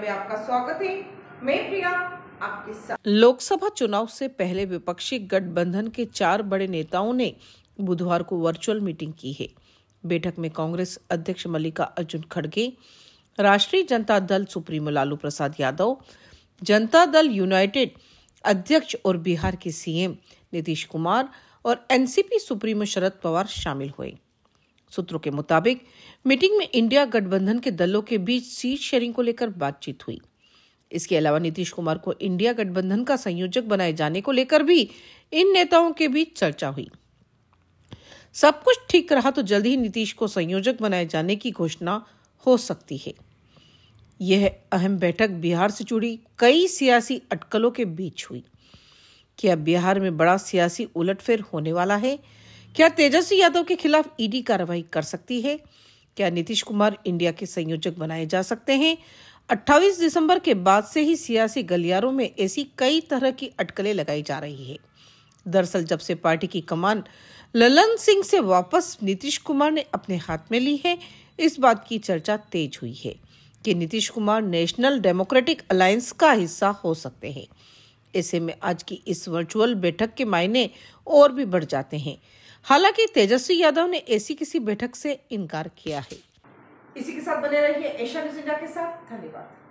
में आपका स्वागत है मैं प्रिया आपके साथ लोकसभा चुनाव से पहले विपक्षी गठबंधन के चार बड़े नेताओं ने बुधवार को वर्चुअल मीटिंग की है बैठक में कांग्रेस अध्यक्ष मल्लिका अर्जुन खड़गे राष्ट्रीय जनता दल सुप्रीमो लालू प्रसाद यादव जनता दल यूनाइटेड अध्यक्ष और बिहार के सीएम नीतीश कुमार और एनसीपी सुप्रीमो शरद पवार शामिल हुए सूत्रों के मुताबिक मीटिंग में इंडिया गठबंधन के दलों के बीच सीट शेयरिंग को लेकर बातचीत हुई इसके अलावा नीतीश कुमार को इंडिया गठबंधन का संयोजक बनाए जाने को लेकर भी इन नेताओं के बीच चर्चा हुई सब कुछ ठीक रहा तो जल्द ही नीतीश को संयोजक बनाए जाने की घोषणा हो सकती है यह अहम बैठक बिहार से जुड़ी कई सियासी अटकलों के बीच हुई क्या बिहार में बड़ा सियासी उलटफेर होने वाला है क्या तेजस्वी यादव के खिलाफ ईडी कार्रवाई कर सकती है क्या नीतीश कुमार इंडिया के संयोजक बनाए जा सकते हैं 28 दिसंबर के बाद से ही सियासी गलियारों में ऐसी कई तरह की अटकलें लगाई जा रही है दरअसल जब से पार्टी की कमान ललन सिंह से वापस नीतीश कुमार ने अपने हाथ में ली है इस बात की चर्चा तेज हुई है कि Nitish Kumar National Democratic Alliance का हिस्सा हो सकते हैं ऐसे में आज की इस वर्चुअल बैठक के मायने और भी बढ़ जाते हैं हालांकि तेजस्वी यादव ने ऐसी किसी बैठक से इनकार किया है इसी के साथ बने रहिए एशिया न्यूज इंडिया के साथ धन्यवाद